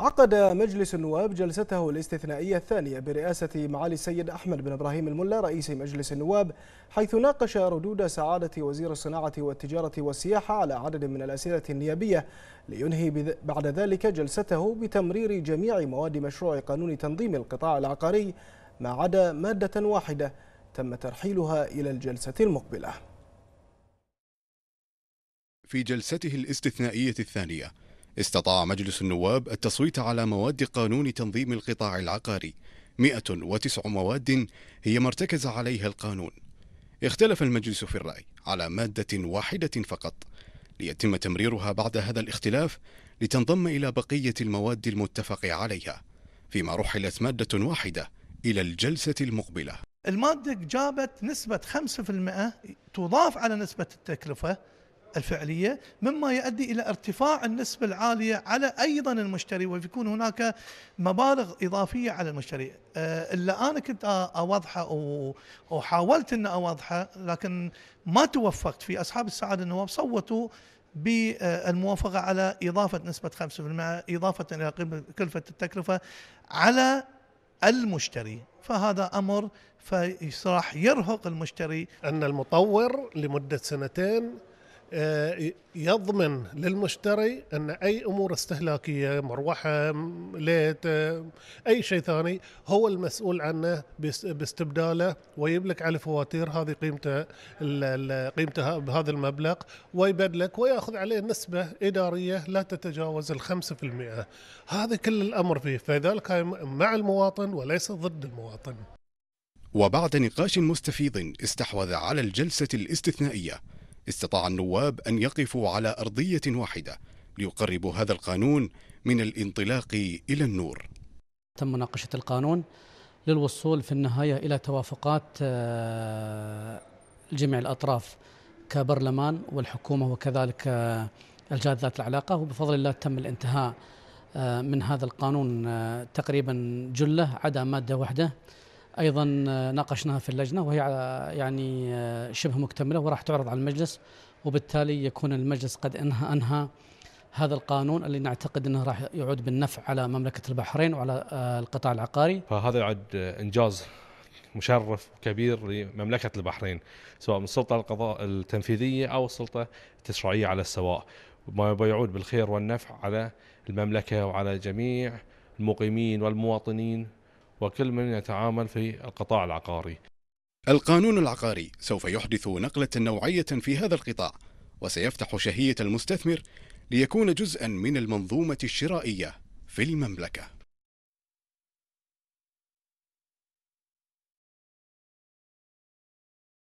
عقد مجلس النواب جلسته الاستثنائية الثانية برئاسة معالي السيد أحمد بن إبراهيم الملا رئيس مجلس النواب حيث ناقش ردود سعادة وزير الصناعة والتجارة والسياحة على عدد من الأسئلة النيابية لينهي بعد ذلك جلسته بتمرير جميع مواد مشروع قانون تنظيم القطاع العقاري ما عدا مادة واحدة تم ترحيلها إلى الجلسة المقبلة في جلسته الاستثنائية الثانية استطاع مجلس النواب التصويت على مواد قانون تنظيم القطاع العقاري 109 مواد هي ما ارتكز عليها القانون اختلف المجلس في الرأي على مادة واحدة فقط ليتم تمريرها بعد هذا الاختلاف لتنضم إلى بقية المواد المتفق عليها فيما رحلت مادة واحدة إلى الجلسة المقبلة المادة جابت نسبة 5% تضاف على نسبة التكلفة الفعلية مما يؤدي إلى ارتفاع النسبة العالية على أيضا المشتري ويكون هناك مبالغ إضافية على المشتري آه، اللي أنا كنت أوضحه وحاولت أن أوضحه لكن ما توفقت في أصحاب السعادة النواب صوتوا بالموافقة على إضافة نسبة 5% إضافة إلى كلفة التكلفة على المشتري فهذا أمر فراح يرهق المشتري أن المطور لمدة سنتين آه، يضمن للمشتري ان اي امور استهلاكيه مروحه ليت آه، اي شيء ثاني هو المسؤول عنه باستبداله ويبلك على فواتير هذه قيمته قيمتها بهذا المبلغ ويبدلك وياخذ عليه نسبه اداريه لا تتجاوز ال 5% هذا كل الامر فيه فلذلك هاي مع المواطن وليس ضد المواطن وبعد نقاش مستفيض استحوذ على الجلسه الاستثنائيه استطاع النواب أن يقفوا على أرضية واحدة ليقربوا هذا القانون من الانطلاق إلى النور تم مناقشة القانون للوصول في النهاية إلى توافقات آه، جميع الأطراف كبرلمان والحكومة وكذلك آه، الجهات ذات العلاقة وبفضل الله تم الانتهاء آه، من هذا القانون تقريبا جله عدا ماده واحده ايضا آه، ناقشناها في اللجنه وهي آه، يعني آه، شبه مكتمله وراح تعرض على المجلس وبالتالي يكون المجلس قد انهى انهى هذا القانون اللي نعتقد انه راح يعود بالنفع على مملكه البحرين وعلى القطاع العقاري. فهذا يعد انجاز مشرف وكبير لمملكه البحرين سواء من السلطه القضاء التنفيذيه او السلطه التشريعيه على السواء ما يعود بالخير والنفع على المملكه وعلى جميع المقيمين والمواطنين وكل من يتعامل في القطاع العقاري القانون العقاري سوف يحدث نقلة نوعية في هذا القطاع وسيفتح شهية المستثمر ليكون جزءا من المنظومة الشرائية في المملكة